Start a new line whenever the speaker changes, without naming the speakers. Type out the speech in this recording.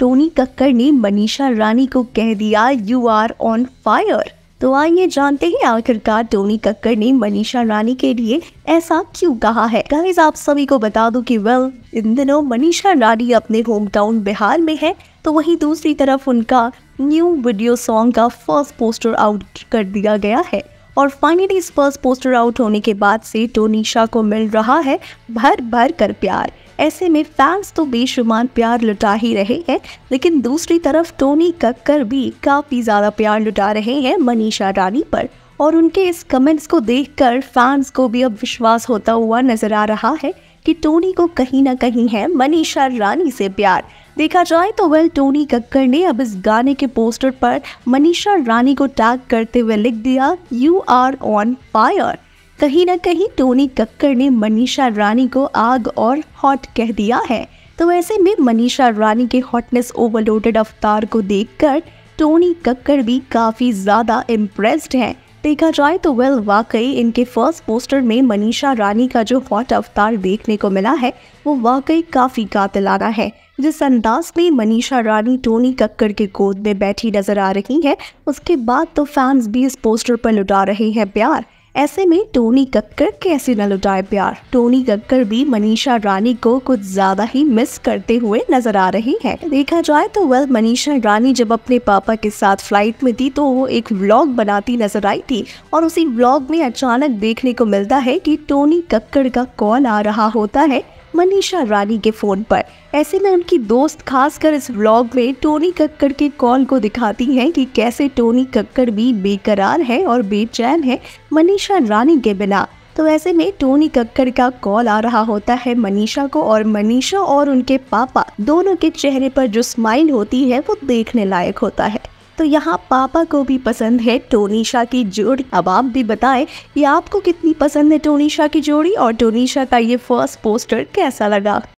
Tony Kakkar ने मनीषा रानी को कह दिया यू आर ऑन फायर तो आइए जानते हैं आखिरकार टोनी कक्कर ने मनीषा रानी के लिए ऐसा क्यों कहा है गाइस आप सभी को बता दूं कि वेल इन दिनों मनीषा रानी अपने होम टाउन बिहार में है तो वहीं दूसरी तरफ उनका न्यू वीडियो सॉन्ग का फर्स्ट पोस्टर आउट कर दिया गया है और फाइनली इस फर्स्ट पोस्टर आउट होने के बाद से टोनीशा को मिल रहा है भर भर कर प्यार ऐसे में फैंस तो बेशुमार प्यार लुटा ही रहे हैं लेकिन दूसरी तरफ टोनी कक्कर भी काफ़ी ज़्यादा प्यार लुटा रहे हैं मनीषा रानी पर और उनके इस कमेंट्स को देखकर फैंस को भी अब विश्वास होता हुआ नजर आ रहा है कि टोनी को कहीं ना कहीं है मनीषा रानी से प्यार देखा जाए तो वेल टोनी कक्कर ने अब इस गाने के पोस्टर पर मनीषा रानी को टैग करते हुए लिख दिया यू आर ऑन फायर कहीं ना कहीं टोनी कक्कर ने मनीषा रानी को आग और हॉट कह दिया है तो ऐसे में मनीषा रानी के हॉटनेस ओवरलोडेड अवतार को देखकर टोनी कक्कर भी काफ़ी ज़्यादा इम्प्रेस्ड हैं देखा जाए तो वेल वाकई इनके फर्स्ट पोस्टर में मनीषा रानी का जो हॉट अवतार देखने को मिला है वो वाकई काफ़ी कातिलाना है जिस अंदाज में मनीषा रानी टोनी कक्कर के गोद में बैठी नजर आ रही है उसके बाद तो फैंस भी इस पोस्टर पर लुटा रहे हैं प्यार ऐसे में टोनी कक्कर कैसे न लुटाए प्यार टोनी कक्कर भी मनीषा रानी को कुछ ज्यादा ही मिस करते हुए नजर आ रही है देखा जाए तो वेल मनीषा रानी जब अपने पापा के साथ फ्लाइट में थी तो वो एक व्लॉग बनाती नजर आई थी और उसी व्लॉग में अचानक देखने को मिलता है कि टोनी कक्कड़ का कॉल आ रहा होता है मनीषा रानी के फ़ोन पर ऐसे में उनकी दोस्त खासकर इस व्लॉग में टोनी कक्कड़ के कॉल को दिखाती हैं कि कैसे टोनी कक्कड़ भी बेकरार है और बेचैन है मनीषा रानी के बिना तो ऐसे में टोनी कक्कड़ का कॉल आ रहा होता है मनीषा को और मनीषा और उनके पापा दोनों के चेहरे पर जो स्माइल होती है वो देखने लायक होता है तो यहाँ पापा को भी पसंद है टोनीशा की जोड़ी अब आप भी बताएं कि आपको कितनी पसंद है टोनीशा की जोड़ी और टोनीशा का ये फर्स्ट पोस्टर कैसा लगा